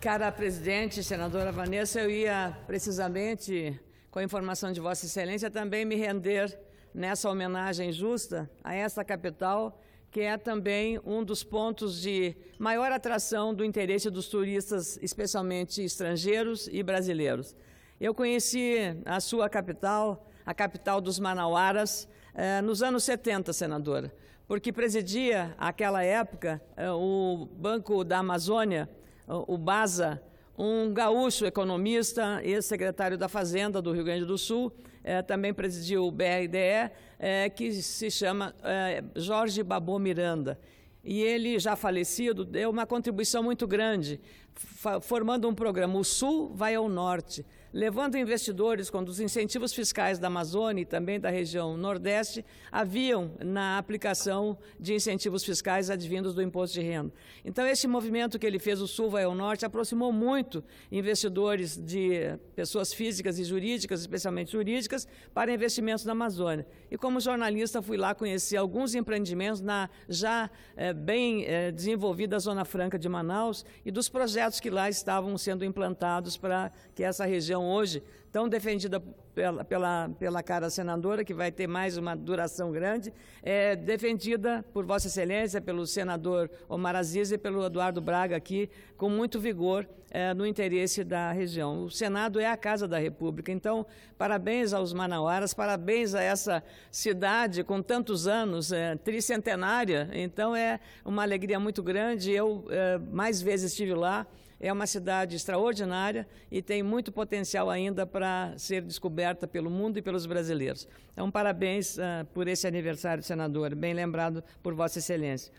Cara presidente, senadora Vanessa, eu ia precisamente, com a informação de Vossa Excelência, também me render nessa homenagem justa a esta capital, que é também um dos pontos de maior atração do interesse dos turistas, especialmente estrangeiros e brasileiros. Eu conheci a sua capital, a capital dos manauaras, eh, nos anos 70, senadora, porque presidia, àquela época, eh, o Banco da Amazônia, o Baza, um gaúcho economista, ex-secretário da Fazenda do Rio Grande do Sul, é, também presidiu o BRDE, é, que se chama é, Jorge Babô Miranda. E ele, já falecido, deu uma contribuição muito grande, formando um programa. O Sul vai ao Norte levando investidores quando os incentivos fiscais da Amazônia e também da região Nordeste haviam na aplicação de incentivos fiscais advindos do imposto de renda. Então, este movimento que ele fez, o Sul vai ao Norte, aproximou muito investidores de pessoas físicas e jurídicas, especialmente jurídicas, para investimentos na Amazônia. E como jornalista, fui lá conhecer alguns empreendimentos na já eh, bem eh, desenvolvida Zona Franca de Manaus e dos projetos que lá estavam sendo implantados para que essa região hoje, tão defendida pela, pela, pela cara senadora, que vai ter mais uma duração grande, é defendida por Vossa Excelência, pelo senador Omar Aziz e pelo Eduardo Braga aqui, com muito vigor é, no interesse da região. O Senado é a Casa da República, então, parabéns aos manauaras, parabéns a essa cidade com tantos anos, é, tricentenária, então é uma alegria muito grande. Eu é, mais vezes estive lá. É uma cidade extraordinária e tem muito potencial ainda para ser descoberta pelo mundo e pelos brasileiros. Então, parabéns uh, por esse aniversário, senador, bem lembrado por Vossa Excelência.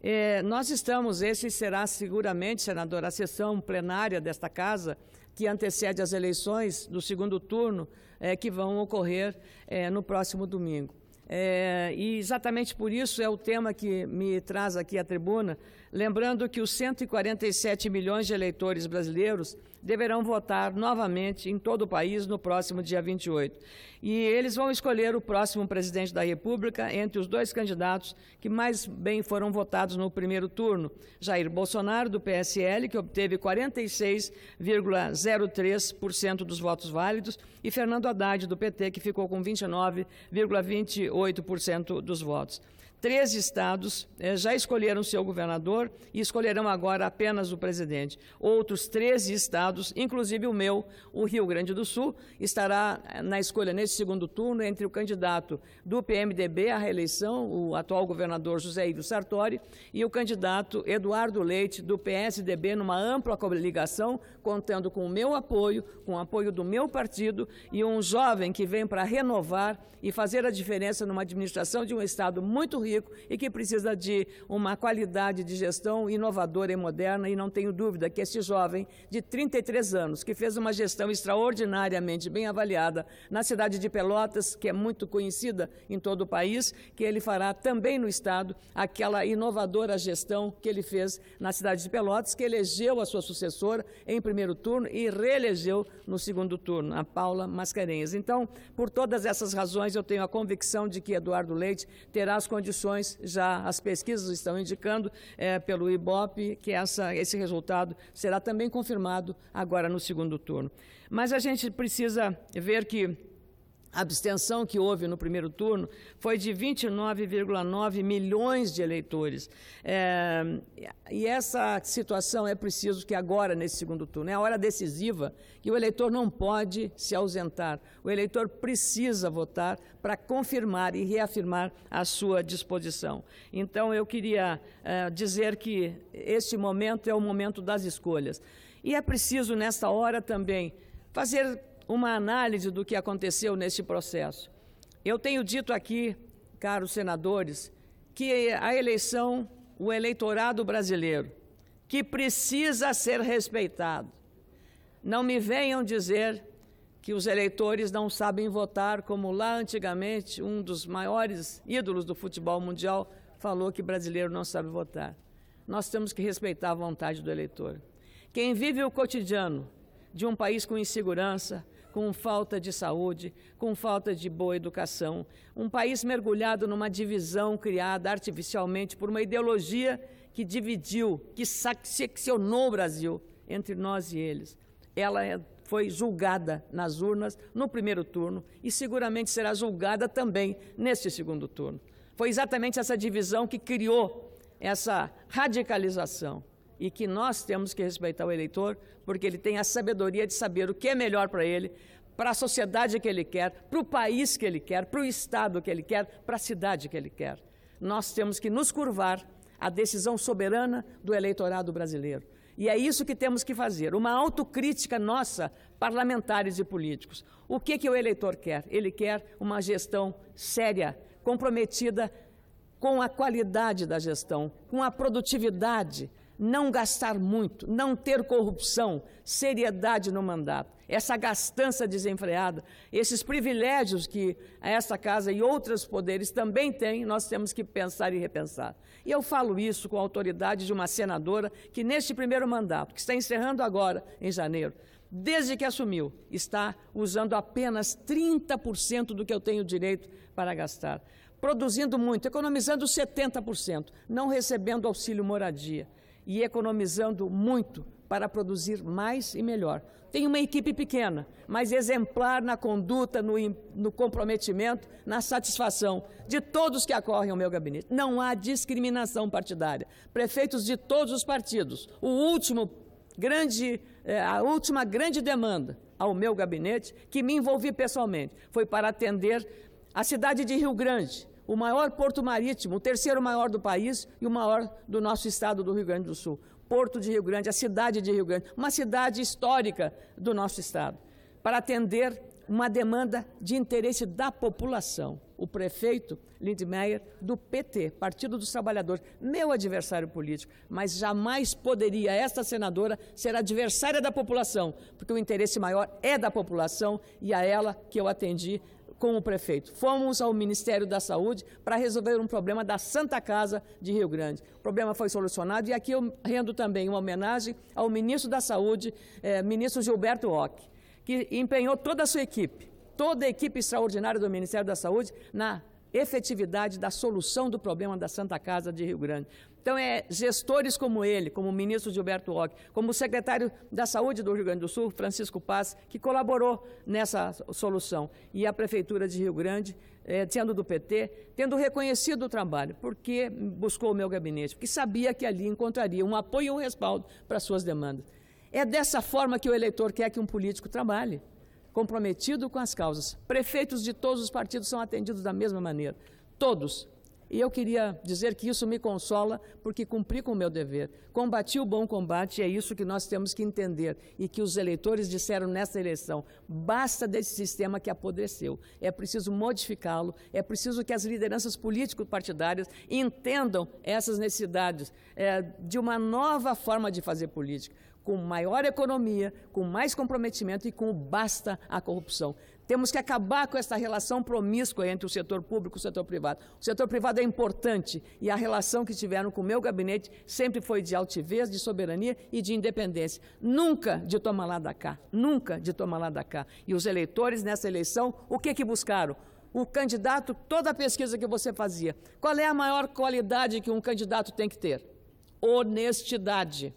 É, nós estamos, esse será seguramente, senador, a sessão plenária desta casa que antecede as eleições do segundo turno é, que vão ocorrer é, no próximo domingo. É, e exatamente por isso é o tema que me traz aqui à tribuna, lembrando que os 147 milhões de eleitores brasileiros deverão votar novamente em todo o país no próximo dia 28. E eles vão escolher o próximo presidente da República entre os dois candidatos que mais bem foram votados no primeiro turno: Jair Bolsonaro, do PSL, que obteve 46,03% dos votos válidos, e Fernando Haddad, do PT, que ficou com 29,28% dos votos. Três estados eh, já escolheram seu governador e escolherão agora apenas o presidente. Outros 13 estados, inclusive o meu, o Rio Grande do Sul, estará eh, na escolha nesse segundo turno entre o candidato do PMDB à reeleição, o atual governador José Ivo Sartori, e o candidato Eduardo Leite, do PSDB, numa ampla coligação, contando com o meu apoio, com o apoio do meu partido e um jovem que vem para renovar e fazer a diferença numa administração de um estado muito rico rico e que precisa de uma qualidade de gestão inovadora e moderna, e não tenho dúvida que este jovem de 33 anos, que fez uma gestão extraordinariamente bem avaliada na cidade de Pelotas, que é muito conhecida em todo o país, que ele fará também no Estado aquela inovadora gestão que ele fez na cidade de Pelotas, que elegeu a sua sucessora em primeiro turno e reelegeu no segundo turno, a Paula Mascarenhas. Então, por todas essas razões, eu tenho a convicção de que Eduardo Leite terá as condições eleições, já as pesquisas estão indicando é, pelo IBOP que essa, esse resultado será também confirmado agora no segundo turno. Mas a gente precisa ver que a abstenção que houve no primeiro turno foi de 29,9 milhões de eleitores. É, e essa situação é preciso que agora, nesse segundo turno, é a hora decisiva, que o eleitor não pode se ausentar. O eleitor precisa votar para confirmar e reafirmar a sua disposição. Então, eu queria é, dizer que este momento é o momento das escolhas. E é preciso, nesta hora também, fazer uma análise do que aconteceu neste processo. Eu tenho dito aqui, caros senadores, que a eleição, o eleitorado brasileiro, que precisa ser respeitado. Não me venham dizer que os eleitores não sabem votar, como lá antigamente um dos maiores ídolos do futebol mundial falou que brasileiro não sabe votar. Nós temos que respeitar a vontade do eleitor. Quem vive o cotidiano de um país com insegurança, com falta de saúde, com falta de boa educação, um país mergulhado numa divisão criada artificialmente por uma ideologia que dividiu, que seccionou o Brasil entre nós e eles. Ela é foi julgada nas urnas no primeiro turno e seguramente será julgada também neste segundo turno. Foi exatamente essa divisão que criou essa radicalização e que nós temos que respeitar o eleitor, porque ele tem a sabedoria de saber o que é melhor para ele, para a sociedade que ele quer, para o país que ele quer, para o estado que ele quer, para a cidade que ele quer. Nós temos que nos curvar à decisão soberana do eleitorado brasileiro. E é isso que temos que fazer, uma autocrítica nossa, parlamentares e políticos. O que, que o eleitor quer? Ele quer uma gestão séria, comprometida com a qualidade da gestão, com a produtividade, não gastar muito, não ter corrupção, seriedade no mandato, essa gastança desenfreada, esses privilégios que esta casa e outros poderes também têm, nós temos que pensar e repensar. E eu falo isso com a autoridade de uma senadora que, neste primeiro mandato, que está encerrando agora, em janeiro, desde que assumiu, está usando apenas 30% do que eu tenho direito para gastar. Produzindo muito, economizando 70%, não recebendo auxílio moradia e economizando muito para produzir mais e melhor. Tem uma equipe pequena, mas exemplar na conduta, no, no, comprometimento, na satisfação de todos que acorrem ao meu gabinete. Não há discriminação partidária. Prefeitos de todos os partidos. O último grande, eh, a última grande demanda ao meu gabinete, que me envolvi pessoalmente, foi para atender a cidade de Rio Grande, o maior porto marítimo, o terceiro maior do país e o maior do nosso estado do Rio Grande do Sul. Porto de Rio Grande, a cidade de Rio Grande, uma cidade histórica do nosso estado, para atender uma demanda de interesse da população. O prefeito Lindmeyer, do PT, Partido dos Trabalhadores, meu adversário político, mas jamais poderia esta senadora ser adversária da população, porque o interesse maior é da população e a ela que eu atendi com o prefeito. Fomos ao Ministério da Saúde para resolver um problema da Santa Casa de Rio Grande. O problema foi solucionado e aqui eu rendo também uma homenagem ao ministro da Saúde, eh, ministro Gilberto Ock, que empenhou toda a sua equipe, toda a equipe extraordinária do Ministério da Saúde na efetividade da solução do problema da Santa Casa de Rio Grande. Então, é gestores como ele, como o ministro Gilberto Roque, como o secretário da Saúde do Rio Grande do Sul, Francisco Paz, que colaborou nessa solução. E a Prefeitura de Rio Grande, é, sendo do PT, tendo reconhecido o trabalho, porque buscou o meu gabinete, porque sabia que ali encontraria um apoio e um respaldo para suas demandas. É dessa forma que o eleitor quer que um político trabalhe comprometido com as causas. Prefeitos de todos os partidos são atendidos da mesma maneira. Todos, e eu queria dizer que isso me consola porque cumpri com o meu dever. Combati o bom combate, é isso que nós temos que entender e que os eleitores disseram nessa eleição. Basta desse sistema que apodreceu. É preciso modificá-lo, é preciso que as lideranças político-partidárias entendam essas necessidades é, de uma nova forma de fazer política, com maior economia, com mais comprometimento e com basta à corrupção. Temos que acabar com essa relação promíscua entre o setor público e o setor privado. O setor privado é importante e a relação que tiveram com o meu gabinete sempre foi de altivez, de soberania e de independência. Nunca de tomar lá da cá, nunca de tomar lá da cá. E os eleitores nessa eleição, o que que buscaram? O candidato, toda a pesquisa que você fazia, qual é a maior qualidade que um candidato tem que ter? Honestidade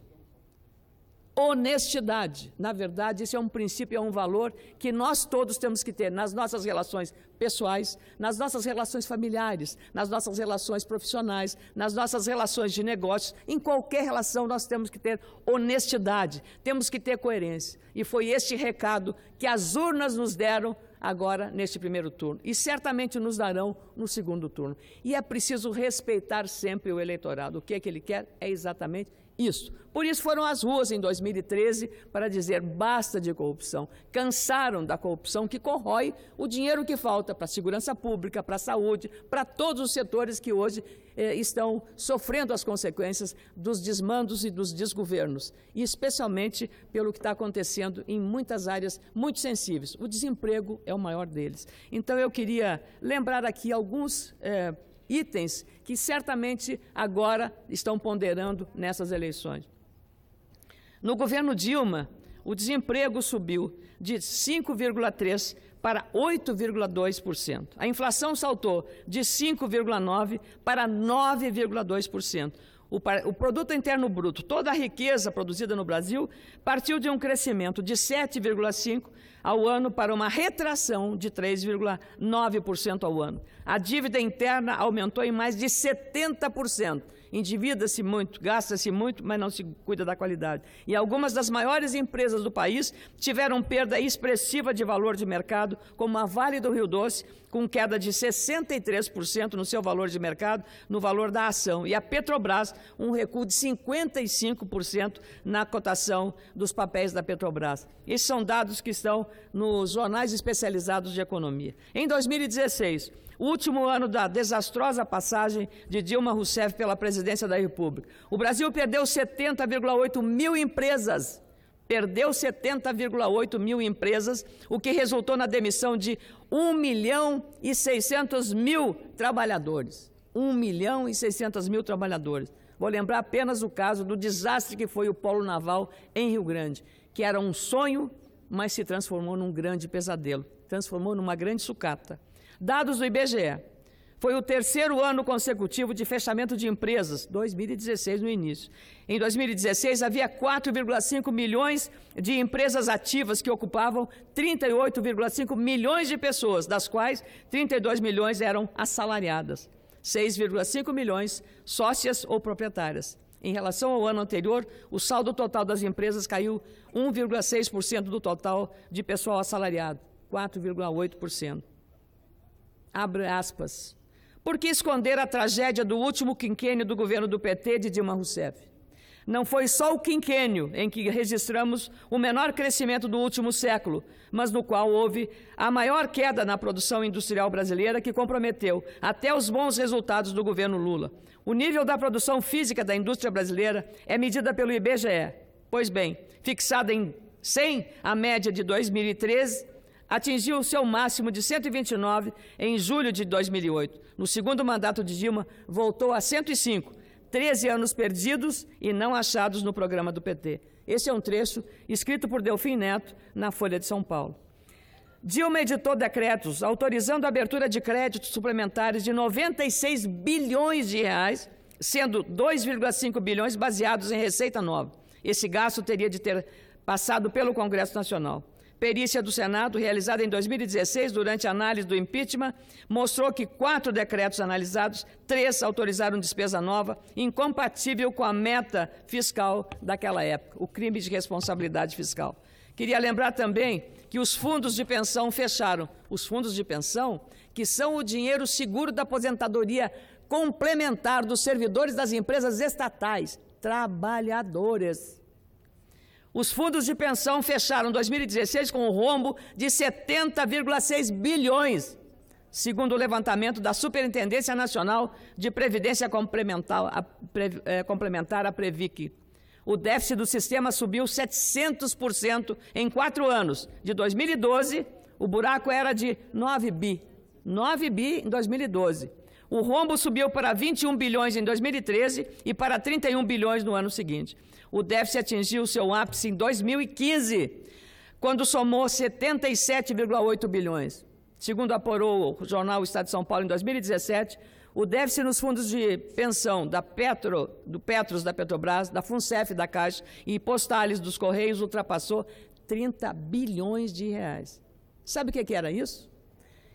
honestidade. Na verdade, isso é um princípio, é um valor que nós todos temos que ter nas nossas relações pessoais, nas nossas relações familiares, nas nossas relações profissionais, nas nossas relações de negócios. Em qualquer relação, nós temos que ter honestidade, temos que ter coerência. E foi este recado que as urnas nos deram agora neste primeiro turno e certamente nos darão no segundo turno. E é preciso respeitar sempre o eleitorado. O que é que ele quer é exatamente isso. Por isso foram às ruas em 2013 para dizer basta de corrupção. Cansaram da corrupção que corrói o dinheiro que falta para a segurança pública, para a saúde, para todos os setores que hoje eh, estão sofrendo as consequências dos desmandos e dos desgovernos. E especialmente pelo que está acontecendo em muitas áreas muito sensíveis. O desemprego é o maior deles. Então eu queria lembrar aqui alguns. Eh, itens que certamente agora estão ponderando nessas eleições. No governo Dilma, o desemprego subiu de 5,3% para 8,2%. A inflação saltou de 5,9% para 9,2%. O, o, produto interno bruto, toda a riqueza produzida no Brasil, partiu de um crescimento de 7,5 ao ano para uma retração de 3,9% ao ano. A dívida interna aumentou em mais de 70%. Endivida-se muito, gasta-se muito, mas não se cuida da qualidade. E algumas das maiores empresas do país tiveram perda expressiva de valor de mercado, como a Vale do Rio Doce, com queda de 63% no seu valor de mercado, no valor da ação, e a Petrobras, um recuo de 55% na cotação dos papéis da Petrobras. Esses são dados que estão nos jornais especializados de economia. Em 2016, o último ano da desastrosa passagem de Dilma Rousseff pela presidência da República. O Brasil perdeu 70,8 mil empresas. Perdeu 70,8 mil empresas, o que resultou na demissão de 1 milhão e 600 mil trabalhadores. 1 milhão e 600 mil trabalhadores. Vou lembrar apenas o caso do desastre que foi o polo naval em Rio Grande, que era um sonho, mas se transformou num grande pesadelo, transformou numa grande sucata. Dados do IBGE. Foi o terceiro ano consecutivo de fechamento de empresas, 2016 no início. Em 2016, havia 4,5 milhões de empresas ativas que ocupavam 38,5 milhões de pessoas, das quais 32 milhões eram assalariadas, 6,5 milhões sócias ou proprietárias. Em relação ao ano anterior, o saldo total das empresas caiu 1,6% do total de pessoal assalariado, 4,8%. Abre aspas. Por que esconder a tragédia do último quinquênio do governo do PT de Dilma Rousseff? Não foi só o quinquênio em que registramos o menor crescimento do último século, mas no qual houve a maior queda na produção industrial brasileira que comprometeu até os bons resultados do governo Lula. O nível da produção física da indústria brasileira é medida pelo IBGE. Pois bem, fixada em 100, a média de 2013 atingiu o seu máximo de 129 em julho de 2008. No segundo mandato de Dilma, voltou a 105, 13 anos perdidos e não achados no programa do PT. Esse é um trecho escrito por Delfim Neto na Folha de São Paulo. Dilma editou decretos autorizando a abertura de créditos suplementares de 96 bilhões de reais, sendo 2,5 bilhões baseados em receita nova. Esse gasto teria de ter passado pelo Congresso Nacional. Perícia do Senado, realizada em 2016 durante a análise do impeachment, mostrou que quatro decretos analisados, três autorizaram despesa nova, incompatível com a meta fiscal daquela época, o crime de responsabilidade fiscal. Queria lembrar também que os fundos de pensão fecharam. Os fundos de pensão, que são o dinheiro seguro da aposentadoria complementar dos servidores das empresas estatais, trabalhadores. Os fundos de pensão fecharam 2016 com um rombo de 70,6 bilhões, segundo o levantamento da Superintendência Nacional de Previdência Complementar, a, Pre, é, complementar, a Previc. O déficit do sistema subiu 700% em quatro anos. De 2012, o buraco era de 9 bi. 9 bi em 2012. O rombo subiu para 21 bilhões em 2013 e para 31 bilhões no ano seguinte. O déficit atingiu seu ápice em 2015, quando somou 77,8 bilhões. Segundo apurou o jornal Estado de São Paulo em 2017, o déficit nos fundos de pensão da Petro, do Petros da Petrobras, da Funcef da Caixa e Postales dos Correios ultrapassou 30 bilhões de reais. Sabe o que era isso?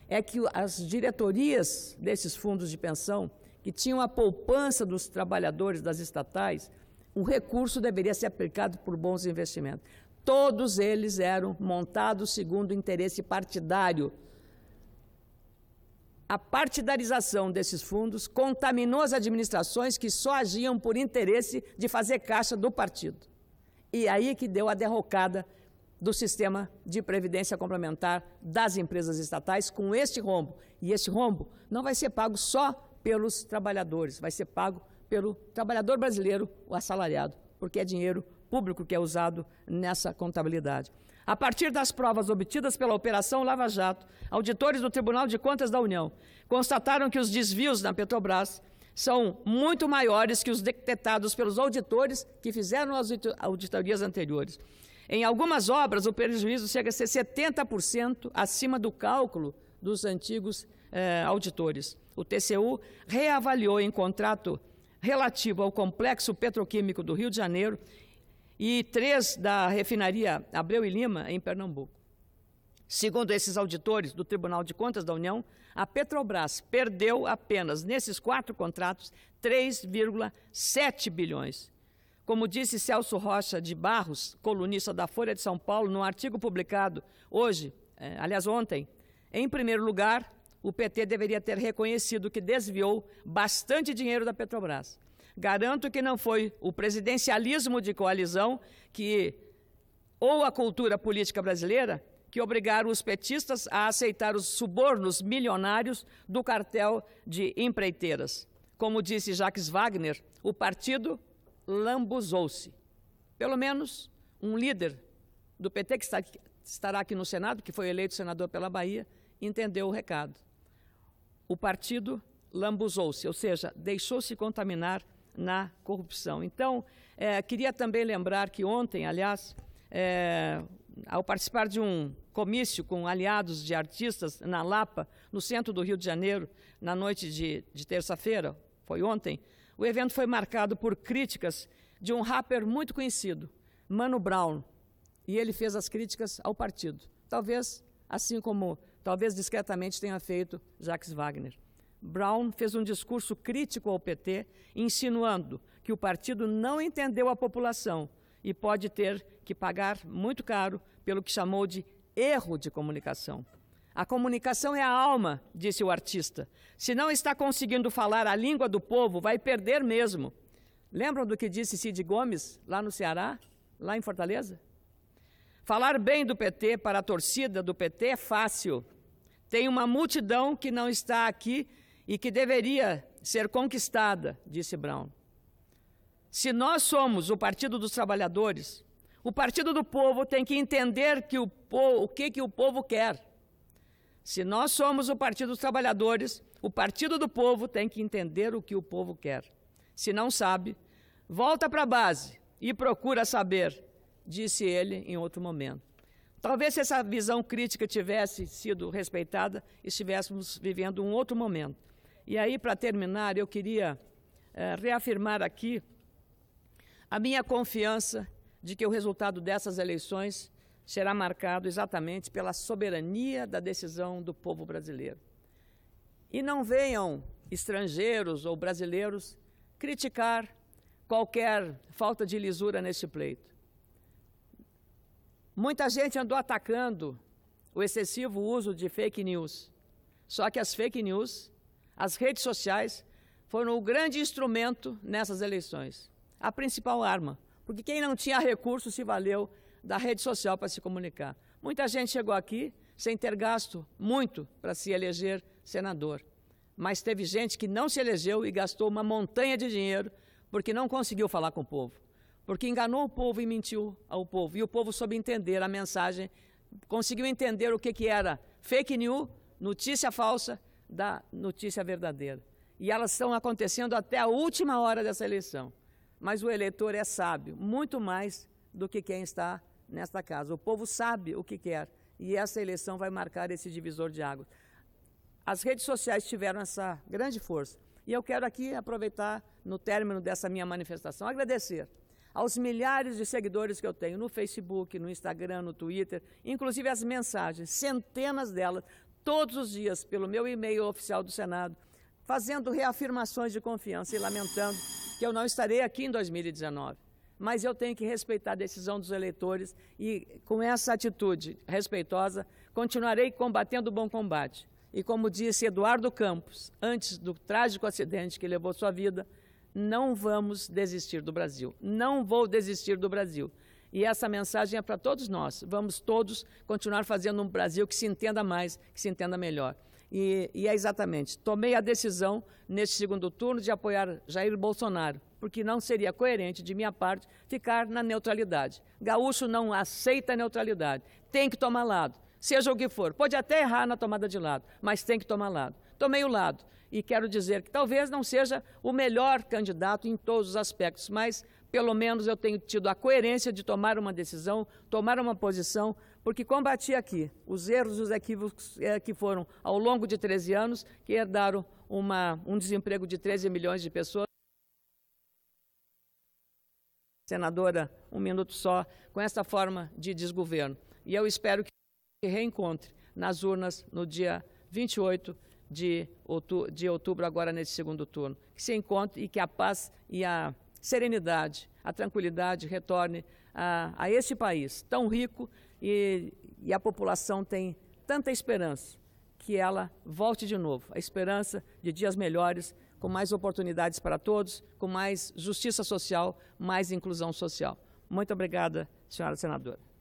É que as diretorias desses fundos de pensão, que tinham a poupança dos trabalhadores das estatais, o recurso deveria ser aplicado por bons investimentos. Todos eles eram montados segundo interesse partidário. A partidarização desses fundos contaminou as administrações que só agiam por interesse de fazer caixa do partido. E aí que deu a derrocada do sistema de previdência complementar das empresas estatais com este rombo. E este rombo não vai ser pago só pelos trabalhadores, vai ser pago pelo trabalhador brasileiro, o assalariado, porque é dinheiro público que é usado nessa contabilidade. A partir das provas obtidas pela Operação Lava Jato, auditores do Tribunal de Contas da União constataram que os desvios na Petrobras são muito maiores que os detectados pelos auditores que fizeram as auditorias anteriores. Em algumas obras, o prejuízo chega a ser 70% acima do cálculo dos antigos eh, auditores. O TCU reavaliou em contrato relativo ao Complexo Petroquímico do Rio de Janeiro e três da refinaria Abreu e Lima, em Pernambuco. Segundo esses auditores do Tribunal de Contas da União, a Petrobras perdeu apenas nesses quatro contratos 3,7 bilhões. Como disse Celso Rocha de Barros, colunista da Folha de São Paulo, num artigo publicado hoje, eh, aliás ontem, em primeiro lugar, o PT deveria ter reconhecido que desviou bastante dinheiro da Petrobras. Garanto que não foi o presidencialismo de coalizão que ou a cultura política brasileira que obrigaram os petistas a aceitar os subornos milionários do cartel de empreiteiras. Como disse Jacques Wagner, o partido lambuzou-se. Pelo menos um líder do PT que está, estará aqui no Senado, que foi eleito senador pela Bahia, entendeu o recado o partido lambuzou-se, ou seja, deixou-se contaminar na corrupção. Então, é, queria também lembrar que ontem, aliás, é, ao participar de um comício com aliados de artistas na Lapa, no centro do Rio de Janeiro, na noite de, de terça-feira, foi ontem, o evento foi marcado por críticas de um rapper muito conhecido, Mano Brown, e ele fez as críticas ao partido. Talvez, assim como talvez discretamente tenha feito Jacques Wagner. Brown fez um discurso crítico ao PT, insinuando que o partido não entendeu a população e pode ter que pagar muito caro pelo que chamou de erro de comunicação. A comunicação é a alma, disse o artista. Se não está conseguindo falar a língua do povo, vai perder mesmo. Lembram do que disse Cid Gomes lá no Ceará, lá em Fortaleza? Falar bem do PT para a torcida do PT é fácil. Tem uma multidão que não está aqui e que deveria ser conquistada, disse Brown. Se nós somos o Partido dos Trabalhadores, o Partido do Povo tem que entender que o, povo, o que, que o povo quer. Se nós somos o Partido dos Trabalhadores, o Partido do Povo tem que entender o que o povo quer. Se não sabe, volta para a base e procura saber disse ele em outro momento. Talvez se essa visão crítica tivesse sido respeitada, estivéssemos vivendo um outro momento. E aí, para terminar, eu queria é, reafirmar aqui a minha confiança de que o resultado dessas eleições será marcado exatamente pela soberania da decisão do povo brasileiro. E não venham estrangeiros ou brasileiros criticar qualquer falta de lisura neste pleito. Muita gente andou atacando o excessivo uso de fake news. Só que as fake news, as redes sociais, foram o grande instrumento nessas eleições. A principal arma. Porque quem não tinha recurso se valeu da rede social para se comunicar. Muita gente chegou aqui sem ter gasto muito para se eleger senador. Mas teve gente que não se elegeu e gastou uma montanha de dinheiro porque não conseguiu falar com o povo porque enganou o povo e mentiu ao povo. E o povo soube entender a mensagem, conseguiu entender o que, que era fake news, notícia falsa, da notícia verdadeira. E elas estão acontecendo até a última hora dessa eleição. Mas o eleitor é sábio, muito mais do que quem está nesta casa. O povo sabe o que quer e essa eleição vai marcar esse divisor de águas. As redes sociais tiveram essa grande força. E eu quero aqui aproveitar, no término dessa minha manifestação, agradecer aos milhares de seguidores que eu tenho no Facebook, no Instagram, no Twitter, inclusive as mensagens, centenas delas, todos os dias, pelo meu e-mail oficial do Senado, fazendo reafirmações de confiança e lamentando que eu não estarei aqui em 2019. Mas eu tenho que respeitar a decisão dos eleitores e, com essa atitude respeitosa, continuarei combatendo o bom combate. E como disse Eduardo Campos, antes do trágico acidente que levou sua vida, não vamos desistir do Brasil. Não vou desistir do Brasil. E essa mensagem é para todos nós. Vamos todos continuar fazendo um Brasil que se entenda mais, que se entenda melhor. E, e, é exatamente, tomei a decisão neste segundo turno de apoiar Jair Bolsonaro, porque não seria coerente de minha parte ficar na neutralidade. Gaúcho não aceita a neutralidade, tem que tomar lado, seja o que for. Pode até errar na tomada de lado, mas tem que tomar lado. Tomei o lado e quero dizer que talvez não seja o melhor candidato em todos os aspectos, mas pelo menos eu tenho tido a coerência de tomar uma decisão, tomar uma posição, porque combati aqui os erros e os equívocos eh, que foram ao longo de 13 anos, que herdaram uma, um desemprego de 13 milhões de pessoas. Senadora, um minuto só, com essa forma de desgoverno. E eu espero que reencontre nas urnas no dia 28 de outubro, de outubro agora nesse segundo turno. Que se encontre e que a paz e a serenidade, a tranquilidade retorne a, a este país tão rico e, e a população tem tanta esperança que ela volte de novo. A esperança de dias melhores, com mais oportunidades para todos, com mais justiça social, mais inclusão social. Muito obrigada, senhora senadora.